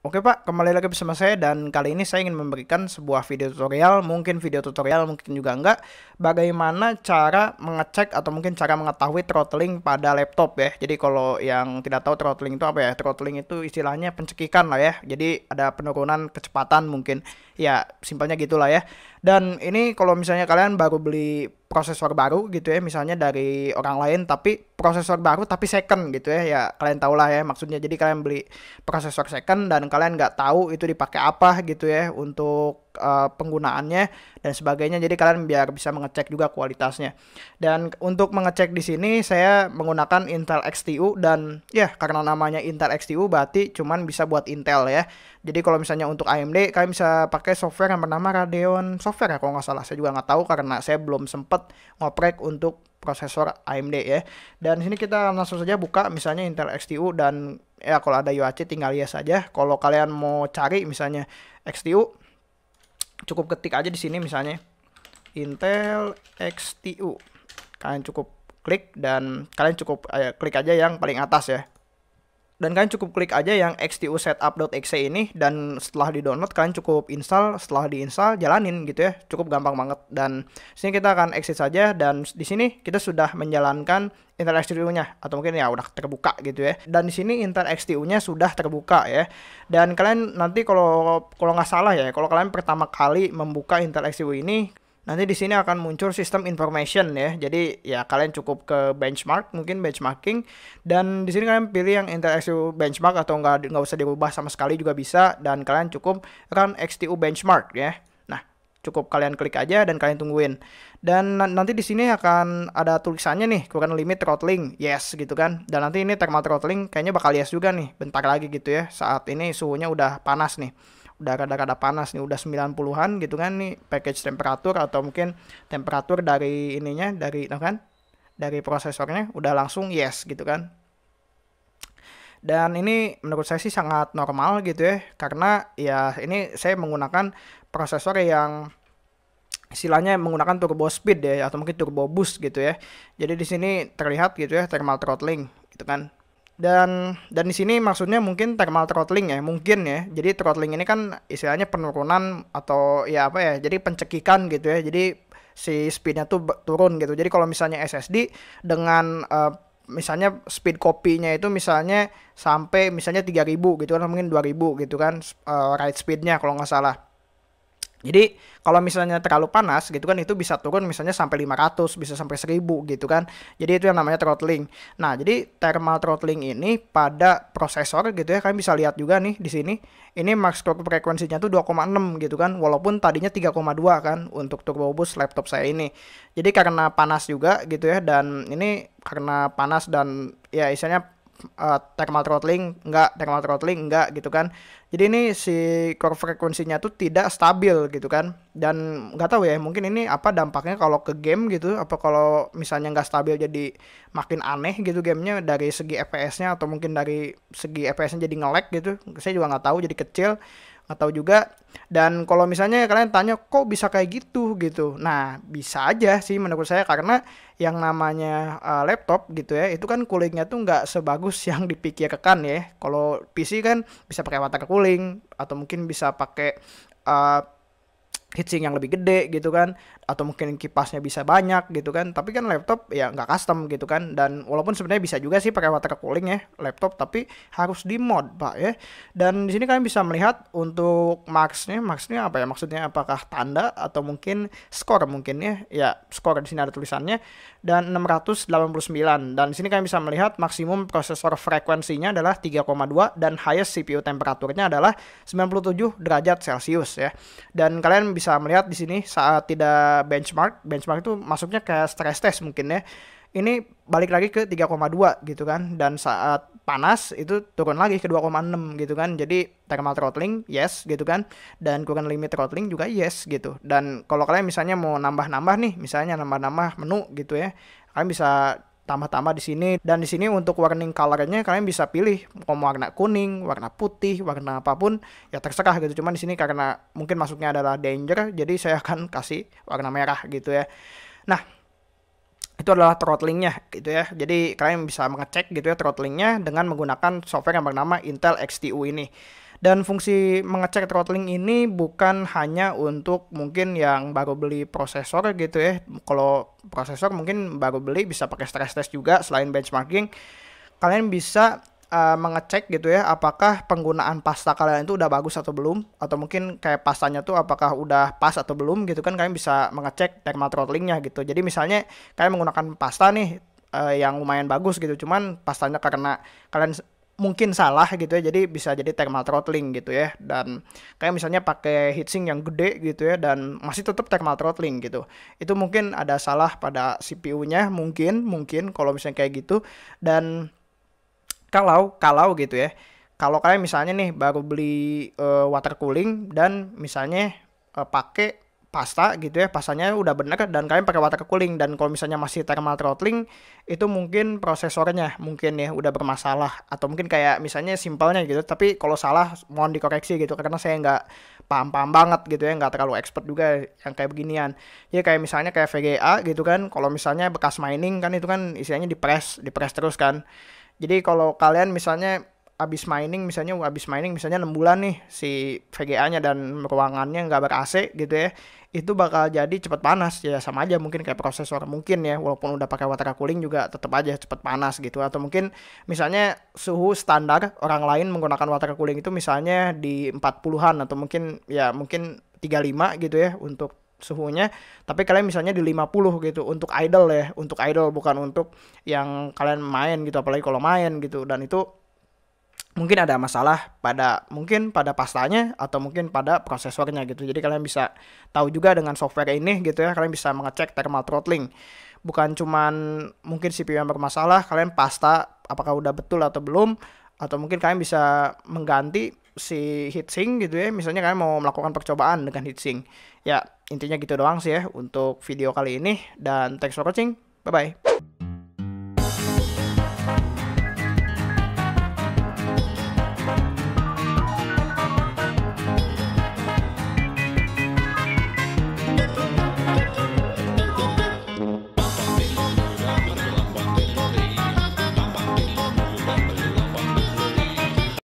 Oke Pak, kembali lagi bersama saya dan kali ini saya ingin memberikan sebuah video tutorial, mungkin video tutorial, mungkin juga enggak, bagaimana cara mengecek atau mungkin cara mengetahui throttling pada laptop ya. Jadi kalau yang tidak tahu throttling itu apa ya, throttling itu istilahnya pencekikan lah ya, jadi ada penurunan kecepatan mungkin, ya simpelnya gitulah ya. Dan ini kalau misalnya kalian baru beli prosesor baru gitu ya misalnya dari orang lain tapi prosesor baru tapi second gitu ya ya kalian tau lah ya maksudnya jadi kalian beli prosesor second dan kalian nggak tahu itu dipakai apa gitu ya untuk Eh, penggunaannya dan sebagainya. Jadi kalian biar bisa mengecek juga kualitasnya. Dan untuk mengecek di sini saya menggunakan Intel XTU dan ya karena namanya Intel XTU berarti cuman bisa buat Intel ya. Jadi kalau misalnya untuk AMD kalian bisa pakai software yang bernama Radeon software ya kalau nggak salah. Saya juga nggak tahu karena saya belum sempat ngoprek untuk prosesor AMD ya. Dan sini kita langsung saja buka misalnya Intel XTU dan ya kalau ada UAC tinggal yes saja. Kalau kalian mau cari misalnya XTU cukup ketik aja di sini misalnya Intel XTU. Kalian cukup klik dan kalian cukup eh, klik aja yang paling atas ya dan kalian cukup klik aja yang xtu setup.exe ini dan setelah di download kalian cukup install setelah diinstal jalanin gitu ya cukup gampang banget dan sini kita akan exit saja dan di sini kita sudah menjalankan Intel XTU-nya atau mungkin ya udah terbuka gitu ya. Dan di sini Intel XTU-nya sudah terbuka ya. Dan kalian nanti kalau kalau nggak salah ya, kalau kalian pertama kali membuka Intel XTU ini Nanti di sini akan muncul sistem information ya. Jadi ya kalian cukup ke benchmark, mungkin benchmarking dan di sini kalian pilih yang interxtu benchmark atau nggak nggak usah diubah sama sekali juga bisa dan kalian cukup run xtu benchmark ya nah cukup kalian klik aja dan kalian tungguin. Dan nanti di sini akan ada tulisannya nih, kurang limit throttling, yes gitu kan. Dan nanti ini thermal throttling kayaknya bakal yes juga nih, bentar lagi gitu ya. Saat ini suhunya udah panas nih udah darah-darah panas nih udah 90-an gitu kan nih package temperatur atau mungkin temperatur dari ininya dari nah kan dari prosesornya udah langsung yes gitu kan dan ini menurut saya sih sangat normal gitu ya karena ya ini saya menggunakan prosesor yang istilahnya menggunakan turbo speed ya atau mungkin turbo boost gitu ya jadi di sini terlihat gitu ya thermal throttling gitu kan dan dan di sini maksudnya mungkin thermal throttling ya mungkin ya jadi throttling ini kan istilahnya penurunan atau ya apa ya jadi pencekikan gitu ya jadi si speednya tuh turun gitu jadi kalau misalnya SSD dengan uh, misalnya speed kopinya itu misalnya sampai misalnya 3000 gitu kan mungkin 2000 gitu kan uh, eh, write speednya kalau nggak salah jadi kalau misalnya terlalu panas gitu kan itu bisa turun misalnya sampai 500, bisa sampai 1000 gitu kan. Jadi itu yang namanya throttling. Nah, jadi thermal throttling ini pada prosesor gitu ya, kalian bisa lihat juga nih di sini. Ini max clock frekuensinya tuh 2,6 gitu kan, walaupun tadinya 3,2 kan untuk turbo boost laptop saya ini. Jadi karena panas juga gitu ya dan ini karena panas dan ya istilahnya uh, thermal throttling enggak thermal throttling enggak gitu kan jadi ini si core frekuensinya tuh tidak stabil gitu kan dan nggak tahu ya mungkin ini apa dampaknya kalau ke game gitu apa kalau misalnya nggak stabil jadi makin aneh gitu gamenya dari segi FPS-nya atau mungkin dari segi FPS-nya jadi ngelag gitu saya juga nggak tahu jadi kecil atau juga dan kalau misalnya kalian tanya kok bisa kayak gitu gitu nah bisa aja sih menurut saya karena yang namanya uh, laptop gitu ya itu kan coolingnya tuh nggak sebagus yang dipikirkan ya kalau PC kan bisa pakai water cooling atau mungkin bisa pakai uh, heatsink yang lebih gede gitu kan atau mungkin kipasnya bisa banyak gitu kan tapi kan laptop ya nggak custom gitu kan dan walaupun sebenarnya bisa juga sih pakai water cooling ya laptop tapi harus di mod pak ya dan di sini kalian bisa melihat untuk maxnya maxnya apa ya maksudnya apakah tanda atau mungkin skor mungkin ya ya skor di sini ada tulisannya dan 689 dan di sini kalian bisa melihat maksimum prosesor frekuensinya adalah 3,2 dan highest CPU temperaturnya adalah 97 derajat celcius ya dan kalian bisa bisa melihat di sini saat tidak benchmark, benchmark itu masuknya ke stress test mungkin ya. Ini balik lagi ke 3,2 gitu kan dan saat panas itu turun lagi ke 2,6 gitu kan. Jadi thermal throttling yes gitu kan dan kurang limit throttling juga yes gitu. Dan kalau kalian misalnya mau nambah-nambah nih, misalnya nambah-nambah menu gitu ya, kalian bisa tambah-tambah di sini dan di sini untuk warning colornya kalian bisa pilih mau warna kuning, warna putih, warna apapun ya terserah gitu. Cuman di sini karena mungkin masuknya adalah danger jadi saya akan kasih warna merah gitu ya. Nah, itu adalah throttlingnya gitu ya. Jadi kalian bisa mengecek gitu ya throttlingnya dengan menggunakan software yang bernama Intel XTU ini. Dan fungsi mengecek throttling ini bukan hanya untuk mungkin yang baru beli prosesor gitu ya. Kalau prosesor mungkin baru beli bisa pakai stress test juga selain benchmarking. Kalian bisa uh, mengecek gitu ya apakah penggunaan pasta kalian itu udah bagus atau belum atau mungkin kayak pastanya tuh apakah udah pas atau belum gitu kan kalian bisa mengecek thermal throttlingnya gitu. Jadi misalnya kalian menggunakan pasta nih uh, yang lumayan bagus gitu cuman pastanya karena kalian mungkin salah gitu ya jadi bisa jadi thermal throttling gitu ya dan kayak misalnya pakai heatsink yang gede gitu ya dan masih tetap thermal throttling gitu itu mungkin ada salah pada CPU-nya mungkin mungkin kalau misalnya kayak gitu dan kalau kalau gitu ya kalau kalian misalnya nih baru beli uh, water cooling dan misalnya uh, pakai pasta gitu ya pastanya udah bener dan kalian pakai water cooling dan kalau misalnya masih thermal throttling itu mungkin prosesornya mungkin ya udah bermasalah atau mungkin kayak misalnya simpelnya gitu tapi kalau salah mohon dikoreksi gitu karena saya nggak paham-paham banget gitu ya nggak terlalu expert juga yang kayak beginian ya kayak misalnya kayak VGA gitu kan kalau misalnya bekas mining kan itu kan isinya di press terus kan jadi kalau kalian misalnya abis mining misalnya abis mining misalnya 6 bulan nih si VGA-nya dan ruangannya nggak ber AC gitu ya itu bakal jadi cepet panas ya sama aja mungkin kayak prosesor mungkin ya walaupun udah pakai water cooling juga tetap aja cepet panas gitu atau mungkin misalnya suhu standar orang lain menggunakan water cooling itu misalnya di 40-an atau mungkin ya mungkin 35 gitu ya untuk suhunya tapi kalian misalnya di 50 gitu untuk idle ya untuk idle bukan untuk yang kalian main gitu apalagi kalau main gitu dan itu mungkin ada masalah pada mungkin pada pastanya atau mungkin pada prosesornya gitu. Jadi kalian bisa tahu juga dengan software ini gitu ya, kalian bisa mengecek thermal throttling. Bukan cuman mungkin CPU yang bermasalah, kalian pasta apakah udah betul atau belum atau mungkin kalian bisa mengganti si heatsink gitu ya. Misalnya kalian mau melakukan percobaan dengan heatsink. Ya, intinya gitu doang sih ya untuk video kali ini dan thanks for watching. Bye bye.